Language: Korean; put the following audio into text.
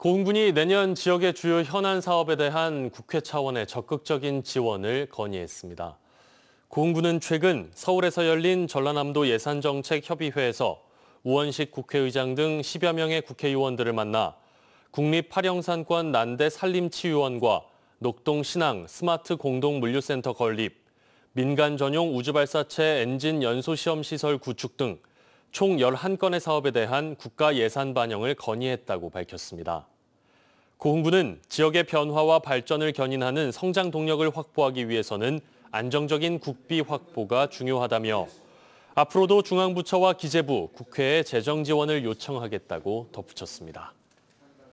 고흥군이 내년 지역의 주요 현안 사업에 대한 국회 차원의 적극적인 지원을 건의했습니다. 고군은 최근 서울에서 열린 전라남도 예산정책협의회에서 우원식 국회의장 등 10여 명의 국회의원들을 만나 국립파령산권 난대 산림치유원과 녹동 신항 스마트 공동물류센터 건립, 민간 전용 우주발사체 엔진 연소시험시설 구축 등총 11건의 사업에 대한 국가 예산 반영을 건의했다고 밝혔습니다. 고흥군은 지역의 변화와 발전을 견인하는 성장 동력을 확보하기 위해서는 안정적인 국비 확보가 중요하다며 앞으로도 중앙부처와 기재부, 국회에 재정 지원을 요청하겠다고 덧붙였습니다.